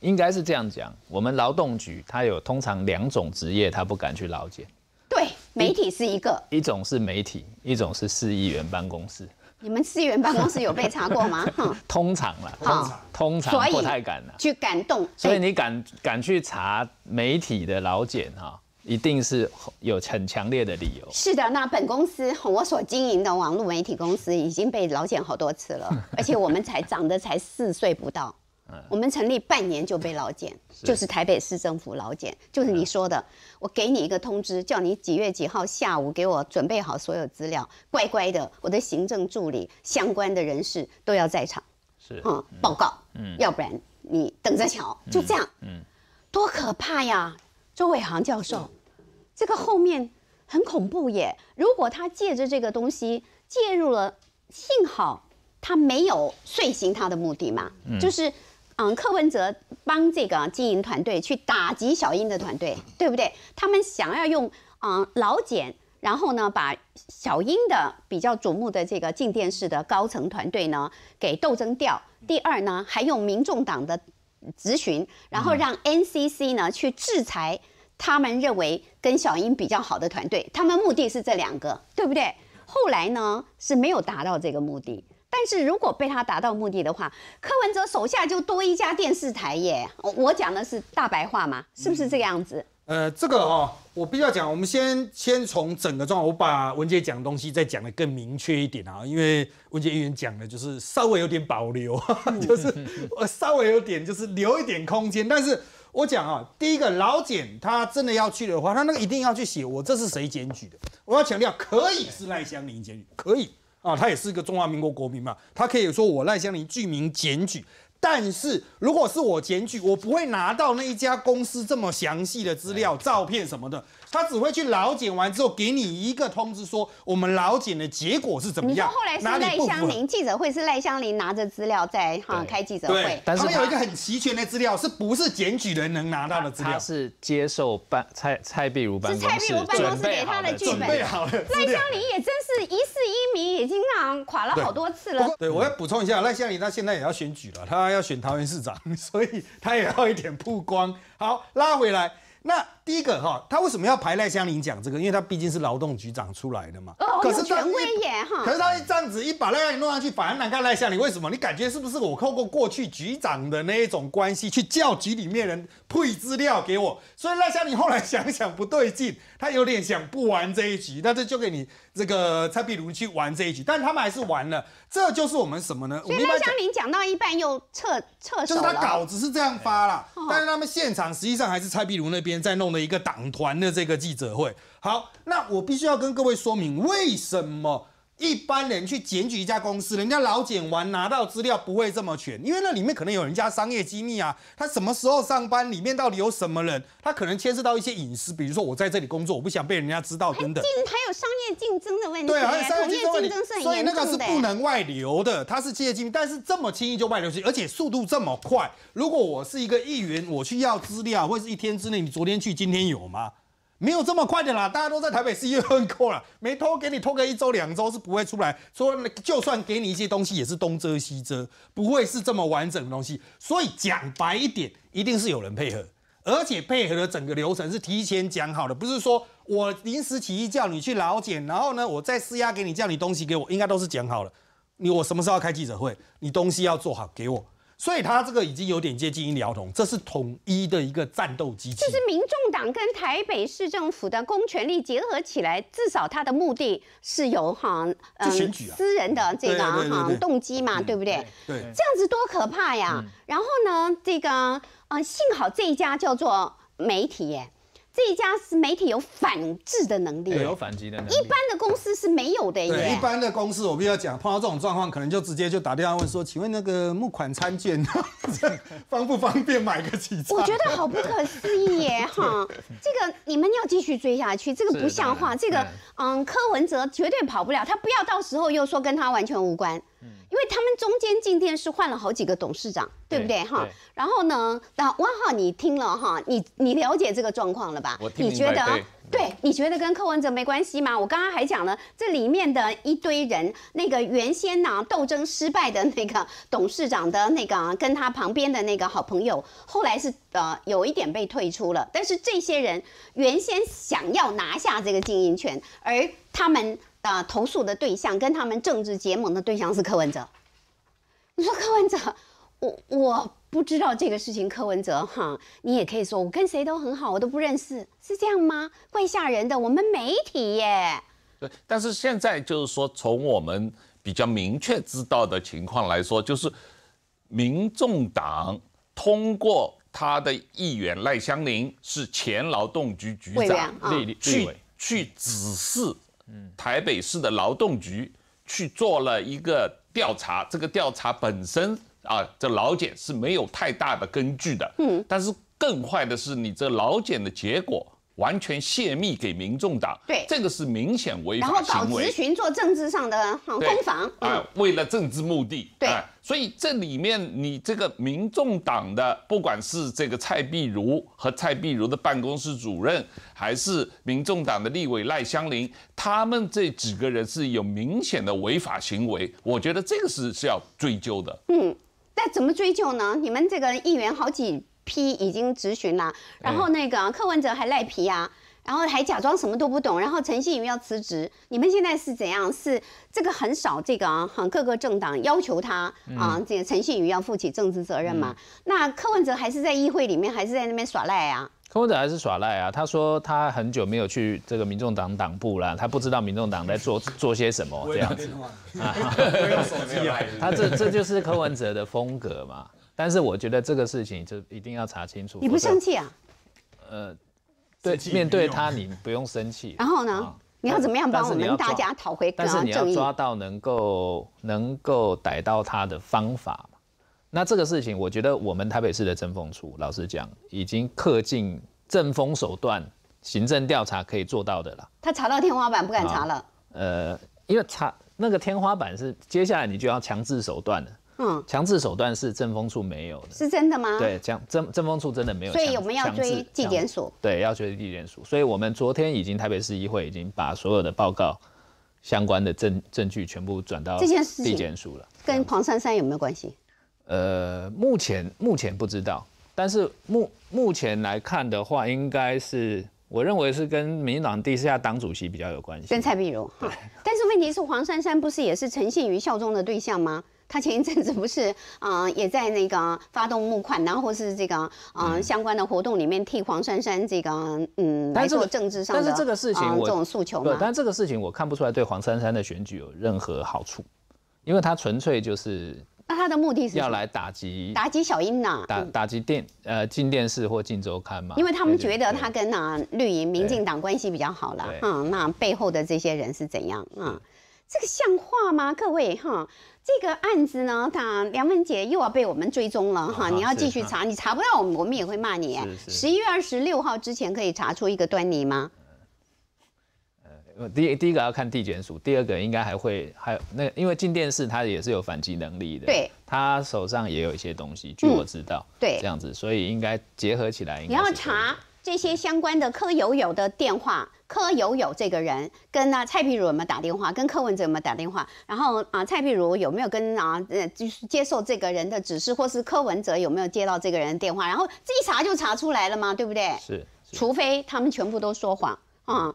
应该是这样讲，我们劳动局他有通常两种职业，他不敢去劳检。对，媒体是一个，一种是媒体，一种是市议员办公室。你们市议员办公室有被查过吗？通常了，通常不太敢了，去感动。所以你敢敢去查媒体的劳检哈，一定是有很强烈的理由。是的，那本公司我所经营的网络媒体公司已经被劳检好多次了，而且我们才长得才四岁不到。我们成立半年就被老检，就是台北市政府老检，就是你说的，我给你一个通知，叫你几月几号下午给我准备好所有资料，乖乖的，我的行政助理相关的人士都要在场，是啊，报告，嗯，要不然你等着瞧，就这样，嗯，多可怕呀，周伟航教授，这个后面很恐怖耶，如果他借着这个东西介入了，幸好他没有遂行他的目的嘛，就是。嗯，柯文哲帮这个经营团队去打击小英的团队，对不对？他们想要用嗯老茧，然后呢把小英的比较瞩目的这个静电视的高层团队呢给斗争掉。第二呢，还用民众党的咨询，然后让 NCC 呢去制裁他们认为跟小英比较好的团队。他们目的是这两个，对不对？后来呢是没有达到这个目的。但是如果被他达到目的的话，柯文哲手下就多一家电视台耶。我讲的是大白话嘛，是不是这个样子？呃，这个哈，我必须要讲，我们先先从整个状况，我把文杰讲的东西再讲的更明确一点啊，因为文杰议员讲的就是稍微有点保留，就是稍微有点就是留一点空间。但是我讲啊，第一个，老简他真的要去的话，他那个一定要去写，我这是谁检举的？我要强调，可以是赖香林检举，可以。啊，他也是一个中华民国国民嘛，他可以说我赖香林具名检举。但是如果是我检举，我不会拿到那一家公司这么详细的资料、照片什么的，他只会去老检完之后给你一个通知，说我们老检的结果是怎么样。你说后来是赖香林记者会，是赖香林拿着资料在哈开记者会，他有一个很齐全的资料，是不是检举人能拿到的资料？是接受办蔡蔡碧如办公室，是蔡碧如办公室给他的，剧本，赖香林也真是一世英名，已经让垮了好多次了。对，我要补充一下，赖香林他现在也要选举了，他。要选桃园市长，所以他也要一点曝光。好，拉回来，那第一个哈，他为什么要排赖香玲讲这个？因为他毕竟是劳动局长出来的嘛。哦，是权威耶哈。可是他这样子一把赖香玲弄上去，反而难看赖香玲。为什么？你感觉是不是我透过过去局长的那一种关系去叫局里面人配资料给我？所以赖香玲后来想想不对劲，他有点想不玩这一局，那这就给你。这个蔡碧如去玩这一局，但他们还是玩了，这就是我们什么呢？所以赖香林讲到一半又撤撤手就是他稿子是这样发了，但是他们现场实际上还是蔡碧如那边在弄的一个党团的这个记者会。好，那我必须要跟各位说明为什么。一般人去检举一家公司，人家老检完拿到资料不会这么全，因为那里面可能有人家商业机密啊。他什么时候上班，里面到底有什么人，他可能牵涉到一些隐私，比如说我在这里工作，我不想被人家知道等等。还有商业竞争的问题，对，还有商业竞争，所以那个是不能外流的，它是企业机密。但是这么轻易就外流去，而且速度这么快，如果我是一个议员，我去要资料，会是一天之内？你昨天去，今天有吗？没有这么快的啦，大家都在台北是也很苦了。没偷给你偷个一周两周是不会出来，说就算给你一些东西也是东遮西遮，不会是这么完整的东西。所以讲白一点，一定是有人配合，而且配合的整个流程是提前讲好的，不是说我临时起意叫你去老检，然后呢我再施压给你叫你东西给我，应该都是讲好了。你我什么时候要开记者会，你东西要做好给我。所以他这个已经有点接近医疗同，这是统一的一个战斗机器。就是民众党跟台北市政府的公权力结合起来，至少他的目的是有哈，呃，选举啊，私人的这个哈动机嘛，对不对？对，这样子多可怕呀！然后呢，这个啊，幸好这一家叫做媒体耶。这一家是媒体有反制的能力，有反击的能力。一般的公司是没有的。对，一般的公司，我们要讲碰到这种状况，可能就直接就打电话问说：“请问那个募款餐券 方不方便买个几张？”我觉得好不可思议耶！哈，这个你们要继续追下去，这个不像话。这个，嗯，柯文哲绝对跑不了，他不要到时候又说跟他完全无关。因为他们中间进店是换了好几个董事长，对不对哈？然后呢，那哇哈，你听了哈，你你了解这个状况了吧？你觉得，对，你觉得跟柯文哲没关系吗？我刚刚还讲了这里面的一堆人，那个原先呢斗争失败的那个董事长的那个跟他旁边的那个好朋友，后来是呃有一点被退出了，但是这些人原先想要拿下这个经营权，而他们。的投诉的对象跟他们政治结盟的对象是柯文哲。你说柯文哲，我我不知道这个事情。柯文哲，哈，你也可以说我跟谁都很好，我都不认识，是这样吗？怪吓人的。我们媒体耶。对，但是现在就是说，从我们比较明确知道的情况来说，就是民众党通过他的议员赖香林，是前劳动局局长，去去指示。台北市的劳动局去做了一个调查，这个调查本身啊，这劳检是没有太大的根据的。嗯，但是更坏的是，你这劳检的结果。完全泄密给民众党，对这个是明显违法行为。然后找直询做政治上的攻防，哎，为了政治目的。对，所以这里面你这个民众党的，不管是这个蔡碧如和蔡碧如的办公室主任，还是民众党的立委赖香林，他们这几个人是有明显的违法行为，我觉得这个是是要追究的。嗯，那怎么追究呢？你们这个议员好几。批已经质询了，然后那个柯文哲还赖皮啊，然后还假装什么都不懂，然后陈信宇要辞职，你们现在是怎样？是这个很少这个啊，哈，各个政党要求他啊，这个陈信宇要负起政治责任嘛？那柯文哲还是在议会里面，还是在那边耍赖啊？柯文哲还是耍赖啊？他说他很久没有去这个民众党党部了，他不知道民众党在做 做些什么这样子 啊？他这这就是柯文哲的风格嘛？但是我觉得这个事情就一定要查清楚。你不生气啊？呃，对，面对他你不用生气。然后呢？你要怎么样帮我们大家讨回公正但是你要抓到能够能够逮到他的方法那这个事情，我觉得我们台北市的政风处，老实讲，已经恪尽政风手段，行政调查可以做到的了。他查到天花板不敢查了。呃，因为查那个天花板是接下来你就要强制手段了。嗯，强制手段是正风处没有的，是真的吗？对，强正正风处真的没有，所以我们要追纪检署。对，要追纪检署。所以我们昨天已经台北市议会已经把所有的报告相关的证证据全部转到这件事情纪检署了。跟黄珊珊有没有关系？呃，目前目前不知道，但是目目前来看的话，应该是我认为是跟民党地下党主席比较有关系，跟蔡碧如。哈，但是问题是黄珊珊不是也是诚信瑜效忠的对象吗？他前一阵子不是啊，也在那个发动募款然或是这个嗯相关的活动里面替黄珊珊这个嗯来做政治上的这种诉求嘛，但这个事情，我看不出来对黄珊珊的选举有任何好处，因为他纯粹就是那他的目的是要来打击打击小英呐，打打击电呃进电视或进周刊嘛？因为他们觉得他跟那绿营民进党关系比较好了嗯，那背后的这些人是怎样嗯。这个像话吗？各位哈，这个案子呢，他梁文杰又要被我们追踪了哈。你要继续查，你查不到，我我们也会骂你。十一月二十六号之前可以查出一个端倪吗？第第一个要看地检署，第二个应该还会还那，因为进电视他也是有反击能力的，对，他手上也有一些东西，据我知道，对，这样子，所以应该结合起来。你要查。这些相关的柯友友的电话，柯友友这个人跟啊蔡碧如有没有打电话？跟柯文哲有没有打电话？然后啊蔡碧如有没有跟啊呃就是接受这个人的指示，或是柯文哲有没有接到这个人的电话？然后这一查就查出来了嘛，对不对？是，除非他们全部都说谎啊，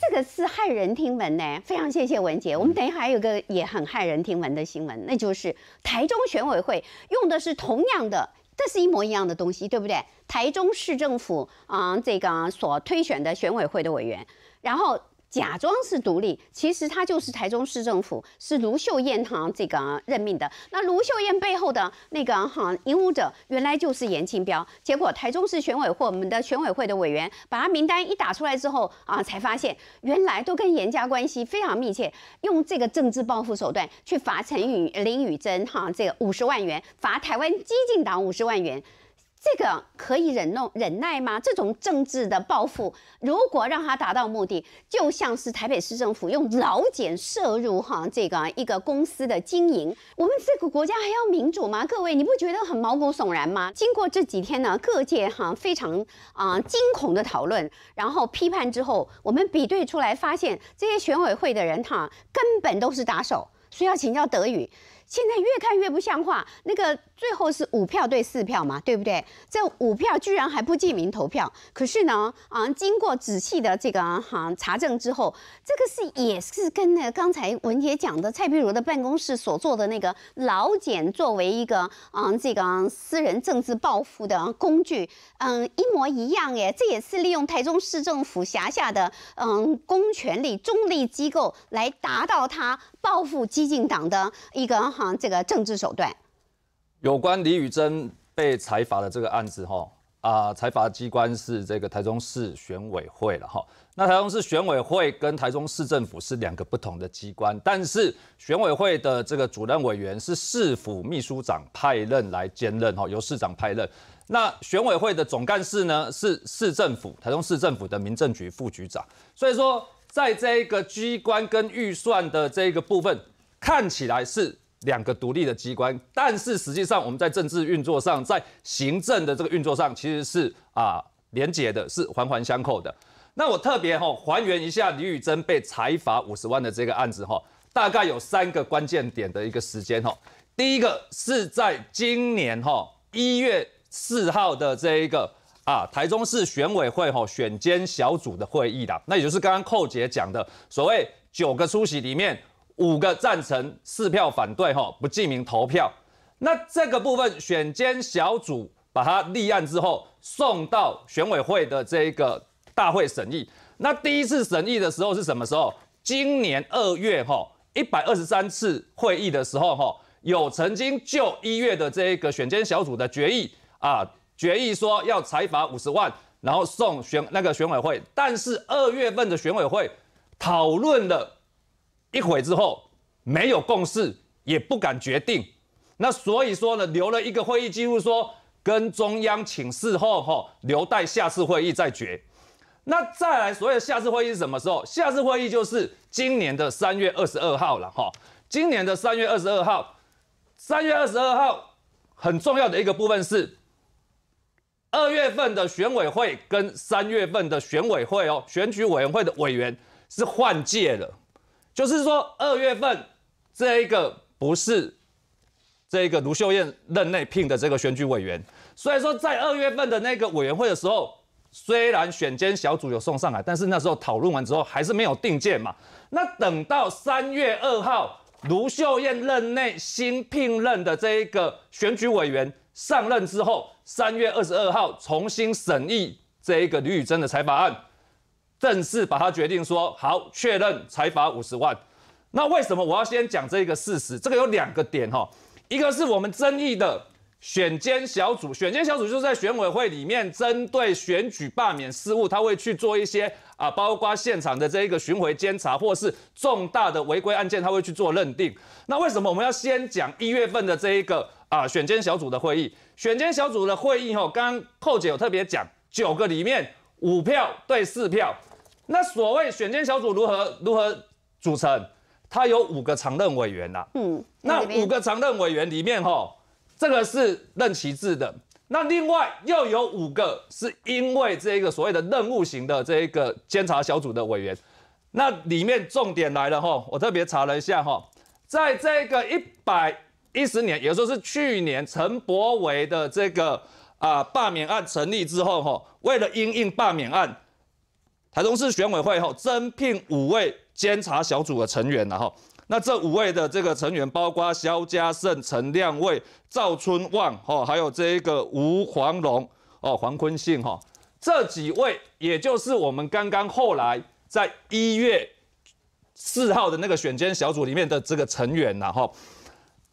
这个是骇人听闻呢。非常谢谢文杰，我们等一下还有个也很骇人听闻的新闻，那就是台中选委会用的是同样的。这是一模一样的东西，对不对？台中市政府啊，这个所推选的选委会的委员，然后。假装是独立，其实他就是台中市政府，是卢秀燕哈这个任命的。那卢秀燕背后的那个哈，影武者原来就是严庆彪。结果台中市选委会，我们的选委会的委员把他名单一打出来之后啊，才发现原来都跟严家关系非常密切，用这个政治报复手段去罚陈宇林宇珍哈这个五十万元，罚台湾激进党五十万元。这个可以忍弄忍耐吗？这种政治的报复，如果让他达到目的，就像是台北市政府用老茧摄入哈这个一个公司的经营，我们这个国家还要民主吗？各位，你不觉得很毛骨悚然吗？经过这几天呢，各界哈非常啊惊恐的讨论，然后批判之后，我们比对出来发现，这些选委会的人哈根本都是打手，所以要请教德语。现在越看越不像话，那个最后是五票对四票嘛，对不对？这五票居然还不记名投票。可是呢，啊，经过仔细的这个哈查证之后，这个是也是跟那刚才文杰讲的蔡碧如的办公室所做的那个老茧作为一个嗯这个私人政治报复的工具，嗯，一模一样耶。这也是利用台中市政府辖下的嗯公权力中立机构来达到他报复激进党的一个。行这个政治手段，有关李宇珍被裁罚的这个案子，哈啊，裁罚机关是这个台中市选委会了，哈。那台中市选委会跟台中市政府是两个不同的机关，但是选委会的这个主任委员是市府秘书长派任来兼任，哈，由市长派任。那选委会的总干事呢是市政府台中市政府的民政局副局长，所以说在这一个机关跟预算的这个部分，看起来是。两个独立的机关，但是实际上我们在政治运作上，在行政的这个运作上，其实是啊连结的，是环环相扣的。那我特别哈还原一下李宇珍被裁罚五十万的这个案子哈，大概有三个关键点的一个时间哈。第一个是在今年哈一月四号的这一个啊台中市选委会哈选监小组的会议的，那也就是刚刚寇杰讲的所谓九个出席里面。五个赞成，四票反对，哈，不记名投票。那这个部分选监小组把它立案之后，送到选委会的这个大会审议。那第一次审议的时候是什么时候？今年二月，哈，一百二十三次会议的时候，哈，有曾经就一月的这个选监小组的决议啊，决议说要裁罚五十万，然后送选那个选委会。但是二月份的选委会讨论的。一会之后没有共识，也不敢决定，那所以说呢，留了一个会议记录，说跟中央请示后，哈，留待下次会议再决。那再来，所以下次会议是什么时候？下次会议就是今年的三月二十二号了，哈，今年的三月二十二号，三月二十二号很重要的一个部分是二月份的选委会跟三月份的选委会哦，选举委员会的委员是换届的。就是说，二月份这一个不是这个卢秀燕任内聘的这个选举委员，所以说在二月份的那个委员会的时候，虽然选监小组有送上来，但是那时候讨论完之后还是没有定见嘛。那等到三月二号卢秀燕任内新聘任的这一个选举委员上任之后，三月二十二号重新审议这一个吕宇珍的采访案。正式把它决定说好，确认财罚五十万。那为什么我要先讲这个事实？这个有两个点哈，一个是我们争议的选监小组。选监小组就是在选委会里面针对选举罢免事务，他会去做一些啊，包括现场的这一个巡回监察，或是重大的违规案件，他会去做认定。那为什么我们要先讲一月份的这一个啊选监小组的会议？选监小组的会议哈，刚刚寇姐有特别讲，九个里面五票对四票。那所谓选监小组如何如何组成？它有五个常任委员呐。嗯，那五个常任委员里面哈，这个是任其志的。那另外又有五个是因为这个所谓的任务型的这一个监察小组的委员。那里面重点来了哈，我特别查了一下哈，在这个一百一十年，也就是去年陈伯维的这个啊罢免案成立之后哈，为了因应罢免案。台中市选委会哈增聘五位监察小组的成员了哈。那这五位的这个成员包括肖家胜、陈亮伟、赵春旺哈，还有这一个吴黄龙哦、黄坤信哈，这几位也就是我们刚刚后来在一月四号的那个选监小组里面的这个成员了哈。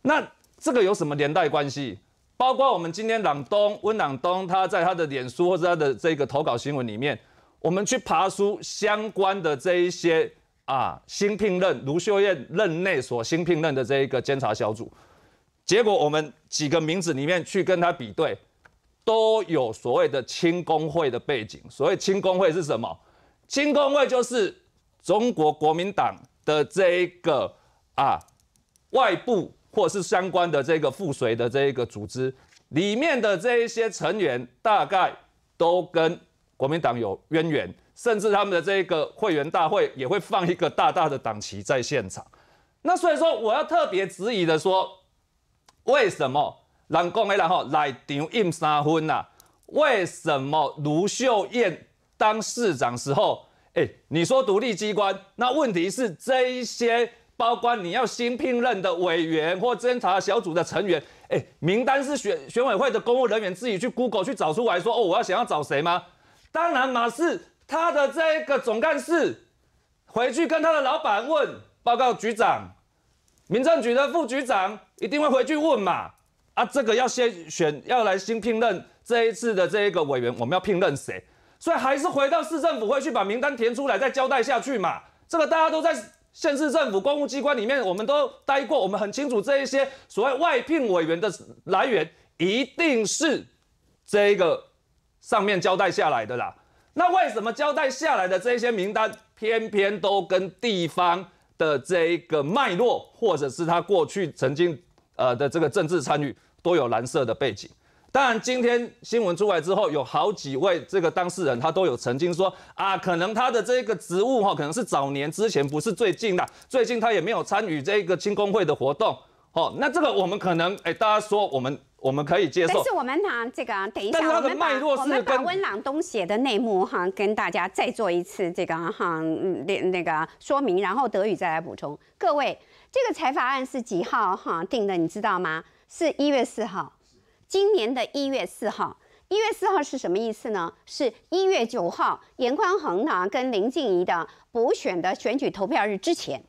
那这个有什么连带关系？包括我们今天朗东温朗东他在他的脸书或者他的这个投稿新闻里面。我们去爬书相关的这一些啊，新聘任卢秀燕任内所新聘任的这一个监察小组，结果我们几个名字里面去跟他比对，都有所谓的清工会的背景。所谓清工会是什么？清工会就是中国国民党的这个啊，外部或是相关的这个附随的这个组织里面的这一些成员，大概都跟。国民党有渊源，甚至他们的这个会员大会也会放一个大大的党旗在现场。那所以说，我要特别质疑的说，为什么人公的然后来 i n 三分呐？为什么卢秀燕当市长时候，哎，你说独立机关，那问题是这些包括你要新聘任的委员或侦查小组的成员，哎，名单是选选委会的公务人员自己去 Google 去找出来说，哦，我要想要找谁吗？当然嘛，是他的这一个总干事回去跟他的老板问，报告局长，民政局的副局长一定会回去问嘛。啊，这个要先选，要来新聘任这一次的这一个委员，我们要聘任谁？所以还是回到市政府会去把名单填出来，再交代下去嘛。这个大家都在县市政府公务机关里面，我们都待过，我们很清楚这一些所谓外聘委员的来源，一定是这一个。上面交代下来的啦，那为什么交代下来的这些名单，偏偏都跟地方的这个脉络，或者是他过去曾经呃的这个政治参与，都有蓝色的背景？当然，今天新闻出来之后，有好几位这个当事人，他都有曾经说啊，可能他的这个职务哈，可能是早年之前不是最近的，最近他也没有参与这个青工会的活动。哦，那这个我们可能哎，大家说我们。我们可以接受，但是我们呢？这个等一下，我们把我们把温朗东写的内幕哈，跟大家再做一次这个哈，那那个说明，然后德语再来补充。各位，这个裁罚案是几号哈定的？你知道吗？是一月四号，今年的一月四号。一月四号是什么意思呢？是一月九号严宽恒呢跟林静怡的补选的选举投票日之前。